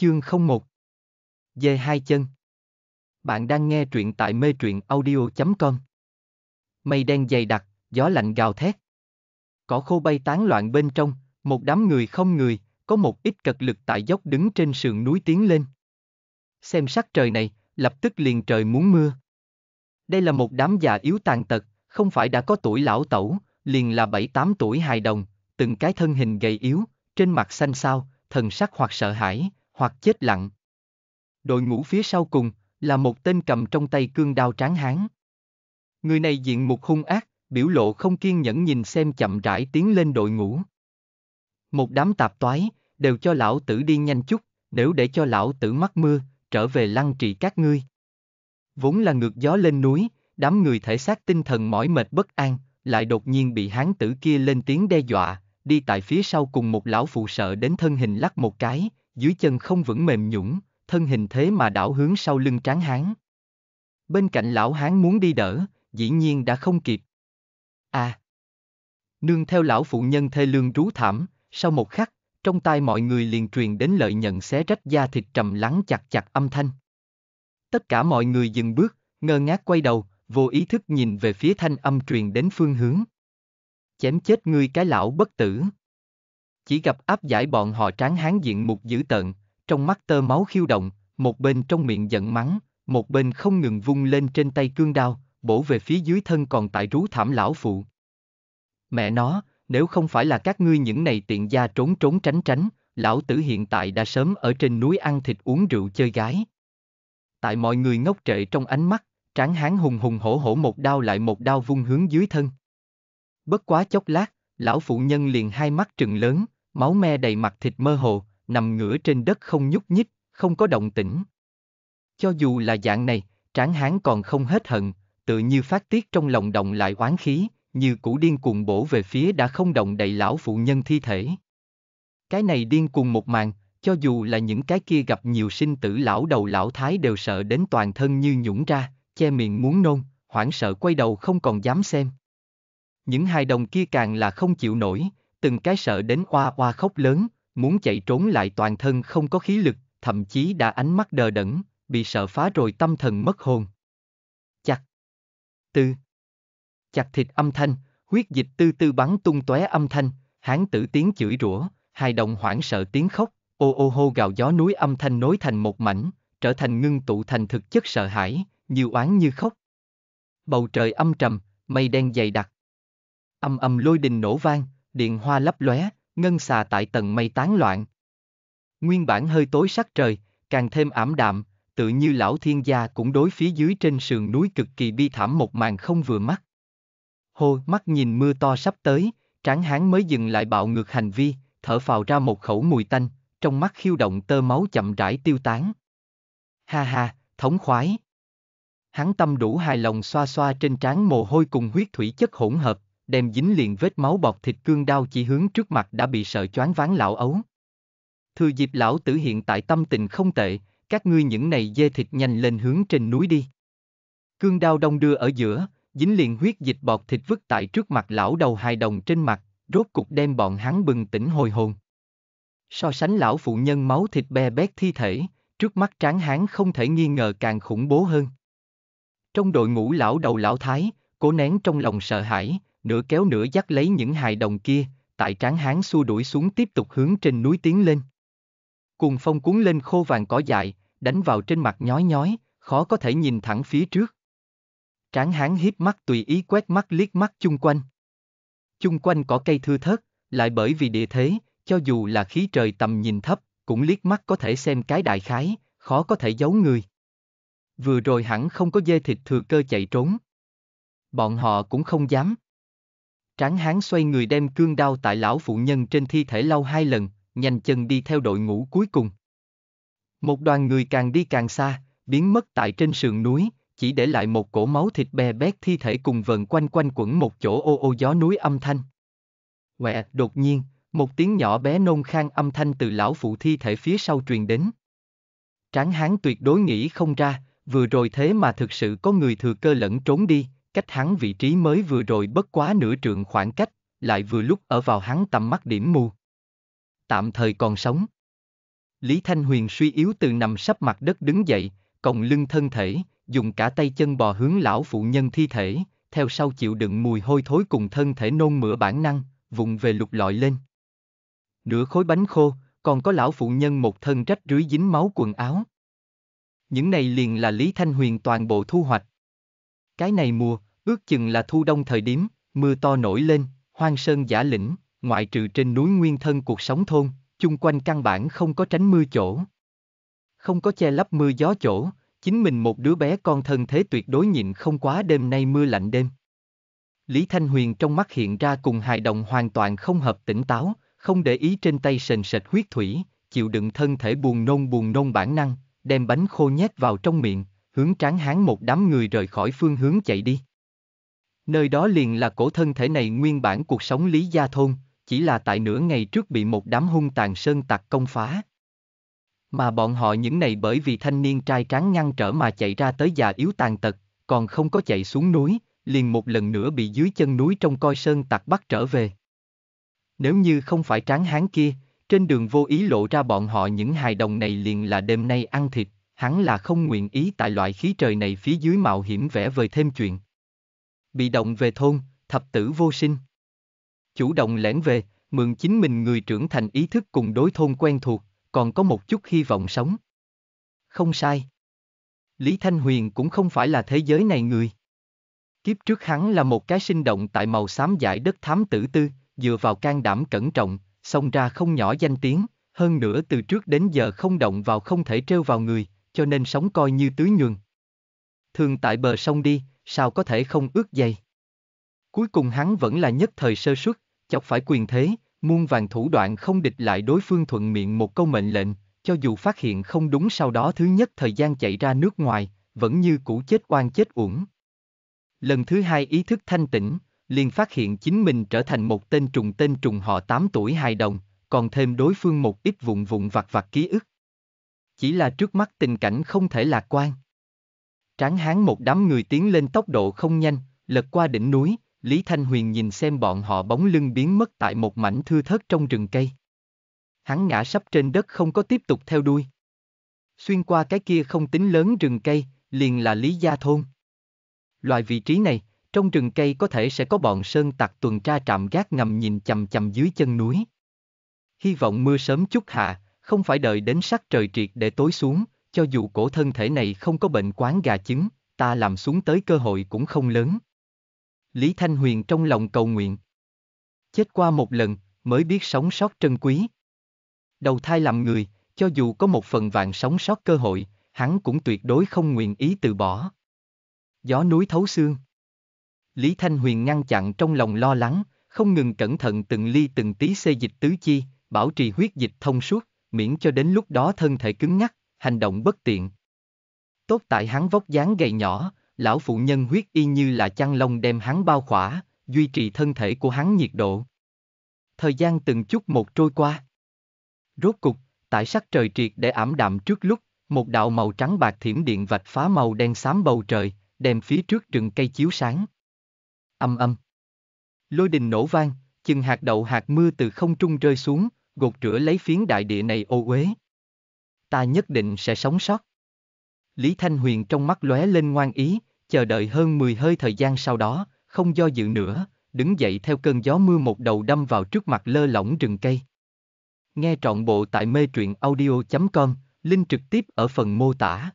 Chương 01 Dê hai chân Bạn đang nghe truyện tại mê truyện audio.com Mây đen dày đặc, gió lạnh gào thét. Cỏ khô bay tán loạn bên trong, một đám người không người, có một ít cật lực tại dốc đứng trên sườn núi tiến lên. Xem sắc trời này, lập tức liền trời muốn mưa. Đây là một đám già yếu tàn tật, không phải đã có tuổi lão tẩu, liền là bảy tám tuổi hài đồng, từng cái thân hình gầy yếu, trên mặt xanh xao, thần sắc hoặc sợ hãi, hoặc chết lặng. Đội ngũ phía sau cùng là một tên cầm trong tay cương đao tráng hán. Người này diện mục hung ác, biểu lộ không kiên nhẫn nhìn xem chậm rãi tiến lên đội ngũ. Một đám tạp toái, đều cho lão tử đi nhanh chút, nếu để cho lão tử mắc mưa, trở về lăng trị các ngươi. Vốn là ngược gió lên núi, đám người thể xác tinh thần mỏi mệt bất an, lại đột nhiên bị hán tử kia lên tiếng đe dọa, đi tại phía sau cùng một lão phụ sợ đến thân hình lắc một cái, dưới chân không vững mềm nhũng, thân hình thế mà đảo hướng sau lưng tráng hán. Bên cạnh lão hán muốn đi đỡ, dĩ nhiên đã không kịp. À! Nương theo lão phụ nhân thê lương rú thảm, sau một khắc, trong tai mọi người liền truyền đến lợi nhận xé rách da thịt trầm lắng chặt chặt âm thanh. Tất cả mọi người dừng bước, ngơ ngác quay đầu, vô ý thức nhìn về phía thanh âm truyền đến phương hướng. Chém chết ngươi cái lão bất tử chỉ gặp áp giải bọn họ tráng hán diện mục dữ tợn, trong mắt tơ máu khiêu động, một bên trong miệng giận mắng, một bên không ngừng vung lên trên tay cương đao, bổ về phía dưới thân còn tại rú thảm lão phụ. Mẹ nó, nếu không phải là các ngươi những này tiện gia trốn trốn tránh tránh, lão tử hiện tại đã sớm ở trên núi ăn thịt uống rượu chơi gái. Tại mọi người ngốc trệ trong ánh mắt, tráng hán hùng hùng hổ hổ một đao lại một đao vung hướng dưới thân. Bất quá chốc lát, lão phụ nhân liền hai mắt trừng lớn, máu me đầy mặt thịt mơ hồ, nằm ngửa trên đất không nhúc nhích, không có động tĩnh. Cho dù là dạng này, tráng hán còn không hết hận, tự như phát tiết trong lòng động lại oán khí, như củ điên cuồng bổ về phía đã không động đậy lão phụ nhân thi thể. Cái này điên cuồng một màn, cho dù là những cái kia gặp nhiều sinh tử lão đầu lão thái đều sợ đến toàn thân như nhũng ra, che miệng muốn nôn, hoảng sợ quay đầu không còn dám xem. Những hài đồng kia càng là không chịu nổi, từng cái sợ đến oa oa khóc lớn, muốn chạy trốn lại toàn thân không có khí lực, thậm chí đã ánh mắt đờ đẫn, bị sợ phá rồi tâm thần mất hồn. Chặt. Tư. Chặt thịt âm thanh, huyết dịch tư tư bắn tung tóe âm thanh, hán tử tiếng chửi rủa, hai đồng hoảng sợ tiếng khóc, ô ô hô gào gió núi âm thanh nối thành một mảnh, trở thành ngưng tụ thành thực chất sợ hãi, như oán như khóc. Bầu trời âm trầm, mây đen dày đặc. Âm âm lôi đình nổ vang, điện hoa lấp lóe, ngân xà tại tầng mây tán loạn. Nguyên bản hơi tối sắc trời, càng thêm ảm đạm, tự như lão thiên gia cũng đối phía dưới trên sườn núi cực kỳ bi thảm một màn không vừa mắt. Hồ mắt nhìn mưa to sắp tới, tráng hán mới dừng lại bạo ngược hành vi, thở phào ra một khẩu mùi tanh, trong mắt khiêu động tơ máu chậm rãi tiêu tán. Ha ha, thống khoái. Hắn tâm đủ hài lòng xoa xoa trên trán mồ hôi cùng huyết thủy chất hỗn hợp, đem dính liền vết máu bọc thịt cương đao chỉ hướng trước mặt đã bị sợ choáng ván lão ấu. Thừa dịp lão tử hiện tại tâm tình không tệ, các ngươi những này dê thịt nhanh lên hướng trên núi đi. Cương đao đông đưa ở giữa, dính liền huyết dịch bọt thịt vứt tại trước mặt lão đầu hài đồng trên mặt, rốt cục đem bọn hắn bừng tỉnh hồi hồn. So sánh lão phụ nhân máu thịt be bét thi thể, trước mắt tráng hán không thể nghi ngờ càng khủng bố hơn. Trong đội ngũ lão đầu lão thái, cố nén trong lòng sợ hãi, nửa kéo nửa dắt lấy những hài đồng kia, tại tráng hán xua đuổi xuống tiếp tục hướng trên núi tiến lên. Cuồng phong cuốn lên khô vàng cỏ dại, đánh vào trên mặt nhói nhói, khó có thể nhìn thẳng phía trước. Tráng hán hiếp mắt tùy ý quét mắt liếc mắt chung quanh. Chung quanh có cây thưa thớt, lại bởi vì địa thế, cho dù là khí trời tầm nhìn thấp, cũng liếc mắt có thể xem cái đại khái, khó có thể giấu người. Vừa rồi hẳn không có dê thịt thừa cơ chạy trốn. Bọn họ cũng không dám. Tráng hán xoay người đem cương đao tại lão phụ nhân trên thi thể lau hai lần, nhanh chân đi theo đội ngũ cuối cùng. Một đoàn người càng đi càng xa, biến mất tại trên sườn núi, chỉ để lại một cổ máu thịt bè bét thi thể cùng vần quanh quanh quẩn một chỗ ô ô gió núi âm thanh. Quẹ, đột nhiên, một tiếng nhỏ bé nôn khang âm thanh từ lão phụ thi thể phía sau truyền đến. Tráng hán tuyệt đối nghĩ không ra, vừa rồi thế mà thực sự có người thừa cơ lẫn trốn đi, cách hắn vị trí mới vừa rồi bất quá nửa trượng khoảng cách, lại vừa lúc ở vào hắn tầm mắt điểm mù. Tạm thời còn sống. Lý Thanh Huyền suy yếu từ nằm sắp mặt đất đứng dậy, còng lưng thân thể, dùng cả tay chân bò hướng lão phụ nhân thi thể, theo sau chịu đựng mùi hôi thối cùng thân thể nôn mửa bản năng, vụng về lục lọi lên. Nửa khối bánh khô, còn có lão phụ nhân một thân rách rưới dính máu quần áo. Những này liền là Lý Thanh Huyền toàn bộ thu hoạch. Cái này mùa, Ước chừng là thu đông thời điểm, mưa to nổi lên, hoang sơn giả lĩnh, ngoại trừ trên núi nguyên thân cuộc sống thôn, chung quanh căn bản không có tránh mưa chỗ. Không có che lấp mưa gió chỗ, chính mình một đứa bé con thân thế tuyệt đối nhịn không quá đêm nay mưa lạnh đêm. Lý Thanh Huyền trong mắt hiện ra cùng hài đồng hoàn toàn không hợp tỉnh táo, không để ý trên tay sền sệt huyết thủy, chịu đựng thân thể buồn nôn buồn nôn bản năng, đem bánh khô nhét vào trong miệng, hướng tráng hán một đám người rời khỏi phương hướng chạy đi. Nơi đó liền là cổ thân thể này nguyên bản cuộc sống Lý Gia Thôn, chỉ là tại nửa ngày trước bị một đám hung tàn sơn tặc công phá. Mà bọn họ những này bởi vì thanh niên trai tráng ngăn trở mà chạy ra tới già yếu tàn tật, còn không có chạy xuống núi, liền một lần nữa bị dưới chân núi trong coi sơn tặc bắt trở về. Nếu như không phải tráng hán kia, trên đường vô ý lộ ra bọn họ những hài đồng này liền là đêm nay ăn thịt, hắn là không nguyện ý tại loại khí trời này phía dưới mạo hiểm vẽ vời thêm chuyện bị động về thôn, thập tử vô sinh. Chủ động lẻn về, mượn chính mình người trưởng thành ý thức cùng đối thôn quen thuộc, còn có một chút hy vọng sống. Không sai. Lý Thanh Huyền cũng không phải là thế giới này người. Kiếp trước hắn là một cái sinh động tại màu xám giải đất thám tử tư, dựa vào can đảm cẩn trọng, xông ra không nhỏ danh tiếng, hơn nữa từ trước đến giờ không động vào không thể trêu vào người, cho nên sống coi như tưới nhường. Thường tại bờ sông đi, sao có thể không ước dày. Cuối cùng hắn vẫn là nhất thời sơ suất, chọc phải quyền thế, muôn vàng thủ đoạn không địch lại đối phương thuận miệng một câu mệnh lệnh, cho dù phát hiện không đúng sau đó thứ nhất thời gian chạy ra nước ngoài, vẫn như cũ chết oan chết uổng. Lần thứ hai ý thức thanh tĩnh, liền phát hiện chính mình trở thành một tên trùng tên trùng họ 8 tuổi hài đồng, còn thêm đối phương một ít vụn vụn vặt vặt ký ức. Chỉ là trước mắt tình cảnh không thể lạc quan. Tráng hán một đám người tiến lên tốc độ không nhanh, lật qua đỉnh núi, Lý Thanh Huyền nhìn xem bọn họ bóng lưng biến mất tại một mảnh thưa thớt trong rừng cây. Hắn ngã sắp trên đất không có tiếp tục theo đuôi. Xuyên qua cái kia không tính lớn rừng cây, liền là Lý Gia Thôn. Loại vị trí này, trong rừng cây có thể sẽ có bọn sơn tặc tuần tra trạm gác ngầm nhìn chầm chầm dưới chân núi. Hy vọng mưa sớm chút hạ, không phải đợi đến sắc trời triệt để tối xuống, cho dù cổ thân thể này không có bệnh quán gà trứng, ta làm xuống tới cơ hội cũng không lớn. Lý Thanh Huyền trong lòng cầu nguyện. Chết qua một lần, mới biết sống sót trân quý. Đầu thai làm người, cho dù có một phần vạn sống sót cơ hội, hắn cũng tuyệt đối không nguyện ý từ bỏ. Gió núi thấu xương. Lý Thanh Huyền ngăn chặn trong lòng lo lắng, không ngừng cẩn thận từng ly từng tí xê dịch tứ chi, bảo trì huyết dịch thông suốt, miễn cho đến lúc đó thân thể cứng ngắc, hành động bất tiện. Tốt tại hắn vóc dáng gầy nhỏ, lão phụ nhân huyết y như là chăn lông đem hắn bao khỏa, duy trì thân thể của hắn nhiệt độ. Thời gian từng chút một trôi qua. Rốt cục, tại sắc trời triệt để ảm đạm trước lúc, một đạo màu trắng bạc thiểm điện vạch phá màu đen xám bầu trời, đem phía trước rừng cây chiếu sáng. Âm âm. Lôi đình nổ vang, chừng hạt đậu hạt mưa từ không trung rơi xuống, gột rửa lấy phiến đại địa này ô uế ta nhất định sẽ sống sót. Lý Thanh Huyền trong mắt lóe lên ngoan ý, chờ đợi hơn 10 hơi thời gian sau đó, không do dự nữa, đứng dậy theo cơn gió mưa một đầu đâm vào trước mặt lơ lỏng rừng cây. Nghe trọn bộ tại mê truyện audio.com, link trực tiếp ở phần mô tả.